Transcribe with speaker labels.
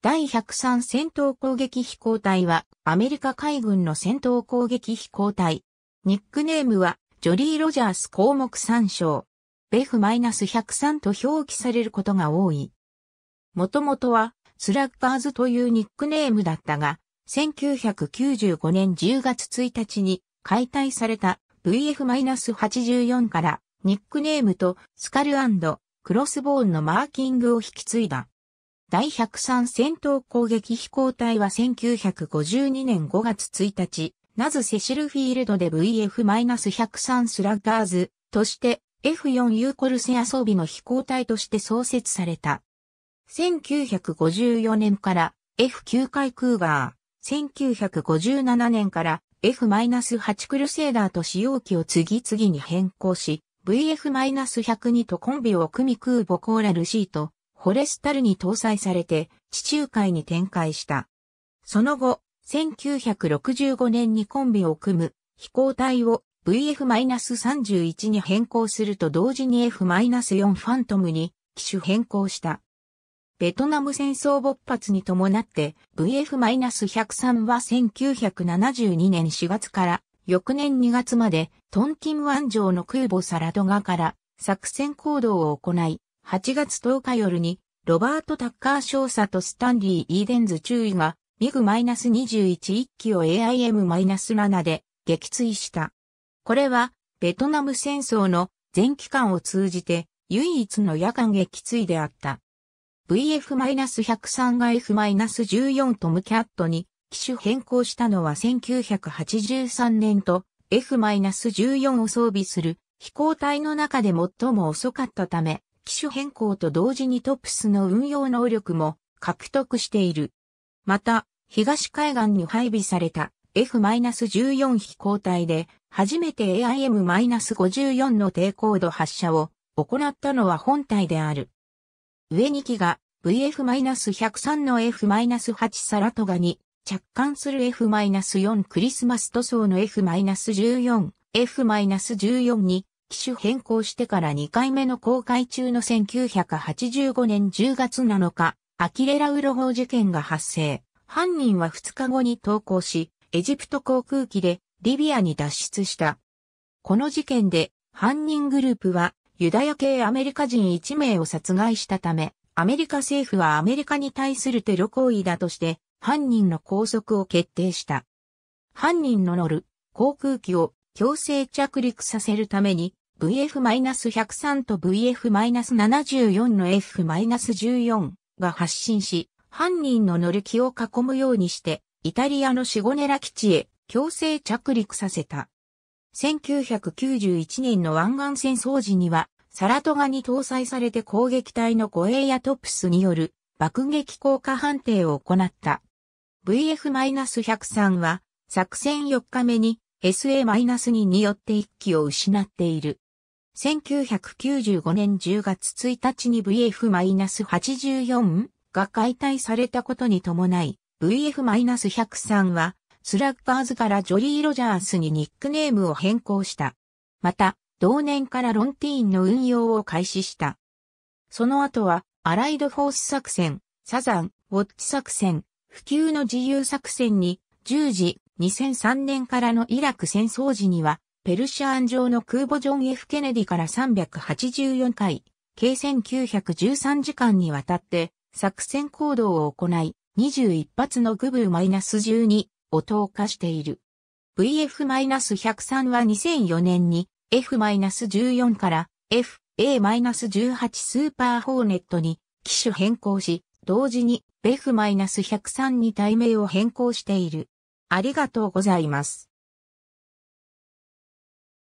Speaker 1: 第103戦闘攻撃飛行隊はアメリカ海軍の戦闘攻撃飛行隊。ニックネームはジョリー・ロジャース項目参照。ベフ -103 と表記されることが多い。もともとはスラッガーズというニックネームだったが、1995年10月1日に解体された VF-84 からニックネームとスカルクロスボーンのマーキングを引き継いだ。第103戦闘攻撃飛行隊は1952年5月1日、ナズセシルフィールドで VF-103 スラッガーズとして f 4ーコルセア装備の飛行隊として創設された。1954年から F9 回クーガー、1957年から F-8 クルセーダーと使用機を次々に変更し、VF-102 とコンビを組み空母コーラルシート、ホレスタルに搭載されて地中海に展開した。その後、1965年にコンビを組む飛行隊を VF-31 に変更すると同時に F-4 ファントムに機種変更した。ベトナム戦争勃発に伴って VF-103 は1972年4月から翌年2月までトンキン湾の空母サラドガから作戦行動を行い、8月10日夜に、ロバート・タッカー少佐とスタンリー・イーデンズ注意が、ミグ -21 一機を AIM-7 で撃墜した。これは、ベトナム戦争の全期間を通じて唯一の夜間撃墜であった。VF-103 が F-14 トムキャットに機種変更したのは1983年と F-14 を装備する飛行隊の中で最も遅かったため、機種変更と同時にトップスの運用能力も獲得している。また、東海岸に配備された F-14 飛行隊で初めて AIM-54 の低高度発射を行ったのは本体である。上2機が VF-103 の F-8 サラトガに着艦する F-4 クリスマス塗装の F-14、F-14 に機種変更してから2回目の公開中の1985年10月7日、アキレラウロ法事件が発生。犯人は2日後に投降し、エジプト航空機でリビアに脱出した。この事件で犯人グループはユダヤ系アメリカ人1名を殺害したため、アメリカ政府はアメリカに対するテロ行為だとして犯人の拘束を決定した。犯人の乗る航空機を強制着陸させるために VF-103 と VF-74 の F-14 が発進し、犯人の乗る気を囲むようにして、イタリアのシゴネラ基地へ強制着陸させた。1991年の湾岸戦争時には、サラトガに搭載されて攻撃隊の護衛やトップスによる爆撃効果判定を行った。VF-103 は作戦4日目に SA-2 によって1機を失っている。1995年10月1日に VF-84 が解体されたことに伴い、VF-103 は、スラッガーズからジョリー・ロジャースにニックネームを変更した。また、同年からロンティーンの運用を開始した。その後は、アライド・フォース作戦、サザン、ウォッチ作戦、普及の自由作戦に、10時2003年からのイラク戦争時には、ペルシアン上の空母ジョン・ F・ ケネディから384回、計1913時間にわたって作戦行動を行い、21発のグブー -12 を投下している。VF-103 は2004年に F-14 から FA-18 スーパーホーネットに機種変更し、同時に F-103 に対名を変更している。ありがとうございます。